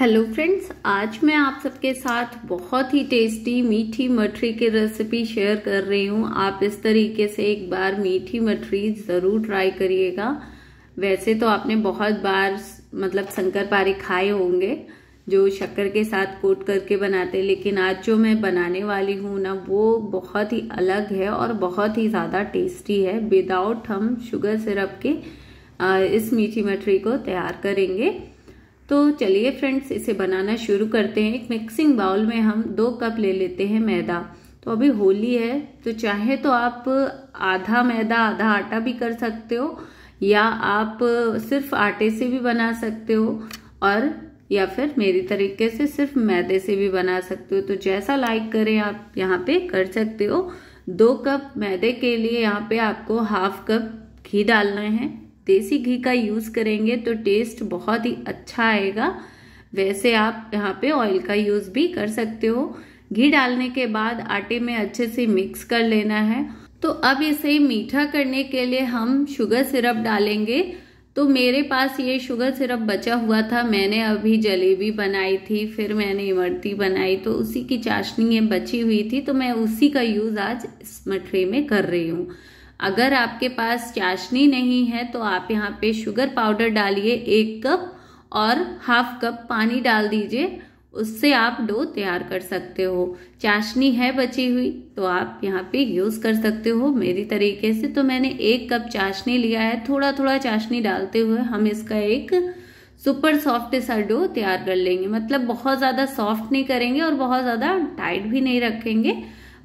hello friends आज मैं आप सबके साथ बहुत ही टेस्टी मीठी मठरी की रेसिपी शेयर कर रही हूँ आप इस तरीके से एक बार मीठी मठरी ज़रूर ट्राई करिएगा वैसे तो आपने बहुत बार मतलब शंकर पारे खाए होंगे जो शक्कर के साथ कोट करके बनाते लेकिन आज जो मैं बनाने वाली हूँ ना वो बहुत ही अलग है और बहुत ही ज़्यादा टेस्टी है विदाउट हम शुगर सिरप के इस मीठी मठरी को तैयार करेंगे तो चलिए फ्रेंड्स इसे बनाना शुरू करते हैं एक मिक्सिंग बाउल में हम दो कप ले लेते हैं मैदा तो अभी होली है तो चाहे तो आप आधा मैदा आधा आटा भी कर सकते हो या आप सिर्फ आटे से भी बना सकते हो और या फिर मेरी तरीके से सिर्फ मैदे से भी बना सकते हो तो जैसा लाइक करें आप यहाँ पे कर सकते हो दो कप मैदे के लिए यहाँ पे आपको हाफ कप घी डालना है देसी घी का यूज़ करेंगे तो टेस्ट बहुत ही अच्छा आएगा वैसे आप यहाँ पे ऑयल का यूज़ भी कर सकते हो घी डालने के बाद आटे में अच्छे से मिक्स कर लेना है तो अब इसे मीठा करने के लिए हम शुगर सिरप डालेंगे तो मेरे पास ये शुगर सिरप बचा हुआ था मैंने अभी जलेबी बनाई थी फिर मैंने इमरती बनाई तो उसी की चाशनी ये बची हुई थी तो मैं उसी का यूज़ आज इस मठरे में कर रही हूँ अगर आपके पास चाशनी नहीं है तो आप यहाँ पे शुगर पाउडर डालिए एक कप और हाफ कप पानी डाल दीजिए उससे आप डो तैयार कर सकते हो चाशनी है बची हुई तो आप यहाँ पे यूज़ कर सकते हो मेरी तरीके से तो मैंने एक कप चाशनी लिया है थोड़ा थोड़ा चाशनी डालते हुए हम इसका एक सुपर सॉफ्ट सा डो तैयार कर लेंगे मतलब बहुत ज़्यादा सॉफ्ट नहीं करेंगे और बहुत ज़्यादा टाइट भी नहीं रखेंगे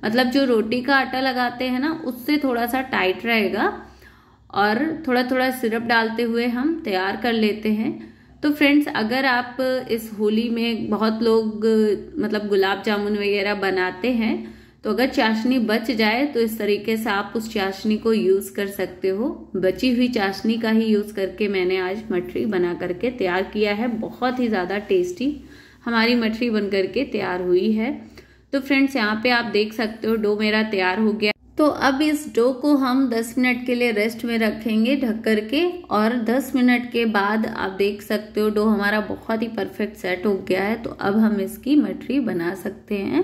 मतलब जो रोटी का आटा लगाते हैं ना उससे थोड़ा सा टाइट रहेगा और थोड़ा थोड़ा सिरप डालते हुए हम तैयार कर लेते हैं तो फ्रेंड्स अगर आप इस होली में बहुत लोग मतलब गुलाब जामुन वगैरह बनाते हैं तो अगर चाशनी बच जाए तो इस तरीके से आप उस चाशनी को यूज़ कर सकते हो बची हुई चाशनी का ही यूज़ करके मैंने आज मठरी बना करके तैयार किया है बहुत ही ज़्यादा टेस्टी हमारी मठरी बन करके तैयार हुई है तो फ्रेंड्स यहाँ पे आप देख सकते हो डो मेरा तैयार हो गया तो अब इस डो को हम 10 मिनट के लिए रेस्ट में रखेंगे ढक कर के और 10 मिनट के बाद आप देख सकते हो डो हमारा बहुत ही परफेक्ट सेट हो गया है तो अब हम इसकी मटरी बना सकते हैं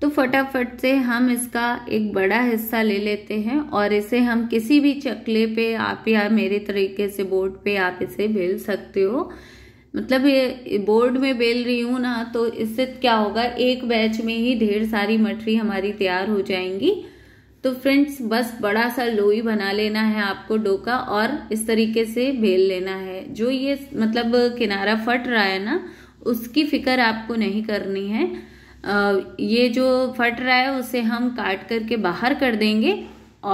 तो फटाफट से हम इसका एक बड़ा हिस्सा ले लेते हैं और इसे हम किसी भी चकले पे आप या मेरे तरीके से बोर्ड पे आप इसे बेल सकते हो मतलब ये बोर्ड में बेल रही हूँ ना तो इससे क्या होगा एक बैच में ही ढेर सारी मठरी हमारी तैयार हो जाएंगी तो फ्रेंड्स बस बड़ा सा लोई बना लेना है आपको डोका और इस तरीके से बेल लेना है जो ये मतलब किनारा फट रहा है ना उसकी फिक्र आपको नहीं करनी है ये जो फट रहा है उसे हम काट करके बाहर कर देंगे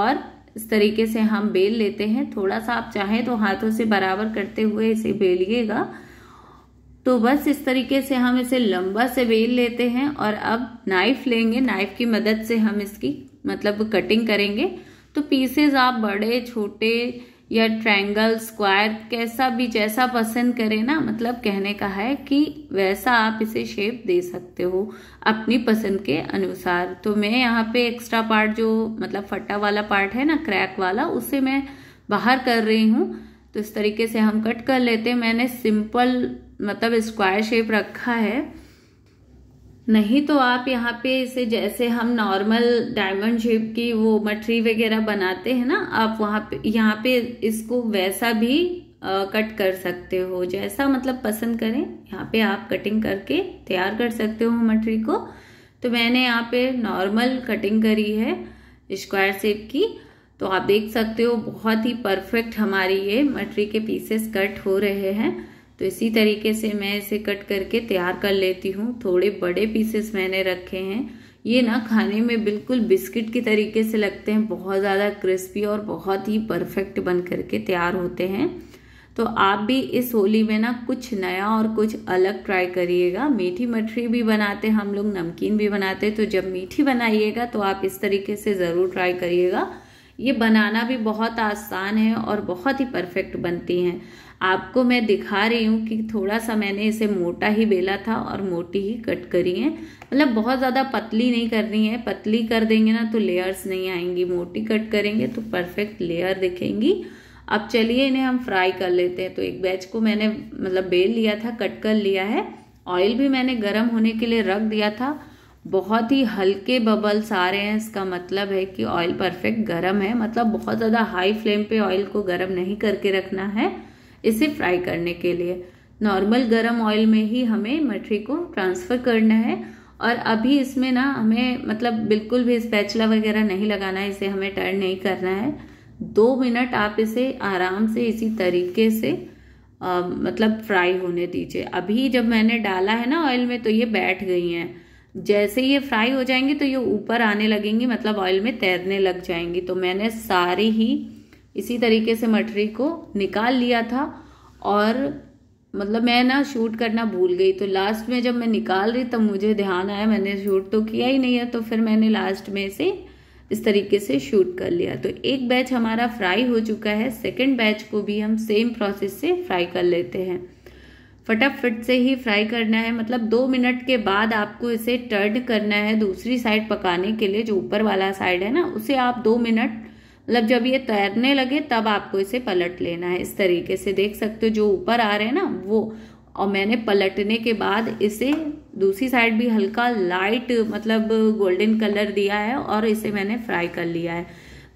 और इस तरीके से हम बेल लेते हैं थोड़ा सा आप चाहें तो हाथों से बराबर करते हुए इसे बेलिएगा तो बस इस तरीके से हम इसे लंबा से बेल लेते हैं और अब नाइफ लेंगे नाइफ की मदद से हम इसकी मतलब कटिंग करेंगे तो पीसेस आप बड़े छोटे या ट्रायंगल स्क्वायर कैसा भी जैसा पसंद करें ना मतलब कहने का है कि वैसा आप इसे शेप दे सकते हो अपनी पसंद के अनुसार तो मैं यहाँ पे एक्स्ट्रा पार्ट जो मतलब फटा वाला पार्ट है ना क्रैक वाला उसे मैं बाहर कर रही हूँ तो इस तरीके से हम कट कर लेते हैं मैंने सिंपल मतलब स्क्वायर शेप रखा है नहीं तो आप यहाँ पे इसे जैसे हम नॉर्मल डायमंड शेप की वो मटरी वगैरह बनाते हैं ना आप वहाँ पे यहाँ पे इसको वैसा भी आ, कट कर सकते हो जैसा मतलब पसंद करें यहाँ पे आप कटिंग करके तैयार कर सकते हो मटरी को तो मैंने यहाँ पे नॉर्मल कटिंग करी है स्क्वायर शेप की तो आप देख सकते हो बहुत ही परफेक्ट हमारी ये मटरी के पीसेस कट हो रहे हैं तो इसी तरीके से मैं इसे कट करके तैयार कर लेती हूँ थोड़े बड़े पीसेस मैंने रखे हैं ये ना खाने में बिल्कुल बिस्किट के तरीके से लगते हैं बहुत ज़्यादा क्रिस्पी और बहुत ही परफेक्ट बन करके तैयार होते हैं तो आप भी इस होली में ना कुछ नया और कुछ अलग ट्राई करिएगा मीठी मठरी भी बनाते हम लोग नमकीन भी बनाते तो जब मीठी बनाइएगा तो आप इस तरीके से ज़रूर ट्राई करिएगा ये बनाना भी बहुत आसान है और बहुत ही परफेक्ट बनती हैं आपको मैं दिखा रही हूँ कि थोड़ा सा मैंने इसे मोटा ही बेला था और मोटी ही कट करी है मतलब बहुत ज़्यादा पतली नहीं करनी है पतली कर देंगे ना तो लेयर्स नहीं आएंगी मोटी कट करेंगे तो परफेक्ट लेयर दिखेंगी अब चलिए इन्हें हम फ्राई कर लेते हैं तो एक बैच को मैंने मतलब बेल लिया था कट कर लिया है ऑयल भी मैंने गर्म होने के लिए रख दिया था बहुत ही हल्के बबल्स आ रहे हैं इसका मतलब है कि ऑयल परफेक्ट गर्म है मतलब बहुत ज़्यादा हाई फ्लेम पे ऑयल को गर्म नहीं करके रखना है इसे फ्राई करने के लिए नॉर्मल गर्म ऑयल में ही हमें मठरी को ट्रांसफ़र करना है और अभी इसमें ना हमें मतलब बिल्कुल भी स्पैचला वगैरह नहीं लगाना है इसे हमें टर्न नहीं करना है दो मिनट आप इसे आराम से इसी तरीके से आ, मतलब फ्राई होने दीजिए अभी जब मैंने डाला है ना ऑयल में तो ये बैठ गई हैं जैसे ये फ्राई हो जाएंगी तो ये ऊपर आने लगेंगी मतलब ऑयल में तैरने लग जाएंगी तो मैंने सारी ही इसी तरीके से मटरी को निकाल लिया था और मतलब मैं ना शूट करना भूल गई तो लास्ट में जब मैं निकाल रही तब मुझे ध्यान आया मैंने शूट तो किया ही नहीं है तो फिर मैंने लास्ट में से इस तरीके से शूट कर लिया तो एक बैच हमारा फ्राई हो चुका है सेकंड बैच को भी हम सेम प्रोसेस से फ्राई कर लेते हैं फटाफट से ही फ्राई करना है मतलब दो मिनट के बाद आपको इसे टर्न करना है दूसरी साइड पकाने के लिए जो ऊपर वाला साइड है ना उसे आप दो मिनट मतलब जब ये तैरने लगे तब आपको इसे पलट लेना है इस तरीके से देख सकते हो जो ऊपर आ रहे हैं ना वो और मैंने पलटने के बाद इसे दूसरी साइड भी हल्का लाइट मतलब गोल्डन कलर दिया है और इसे मैंने फ्राई कर लिया है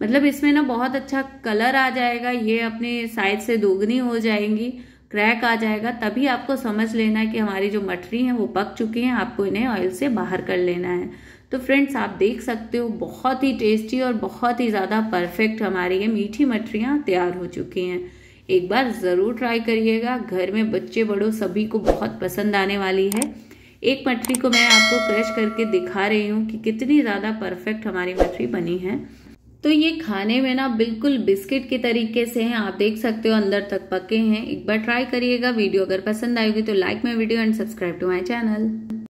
मतलब इसमें ना बहुत अच्छा कलर आ जाएगा ये अपने साइड से दोगुनी हो जाएंगी क्रैक आ जाएगा तभी आपको समझ लेना है कि हमारी जो मठरी हैं वो पक चुकी हैं आपको इन्हें ऑयल से बाहर कर लेना है तो फ्रेंड्स आप देख सकते हो बहुत ही टेस्टी और बहुत ही ज़्यादा परफेक्ट हमारी ये मीठी मठरियाँ तैयार हो चुकी हैं एक बार ज़रूर ट्राई करिएगा घर में बच्चे बड़ों सभी को बहुत पसंद आने वाली है एक मठरी को मैं आपको क्रश करके दिखा रही हूँ कि कितनी ज़्यादा परफेक्ट हमारी मठरी बनी है तो ये खाने में ना बिल्कुल बिस्किट के तरीके से हैं आप देख सकते हो अंदर तक पके हैं एक बार ट्राई करिएगा वीडियो अगर पसंद आएगी तो like my video and subscribe to my channel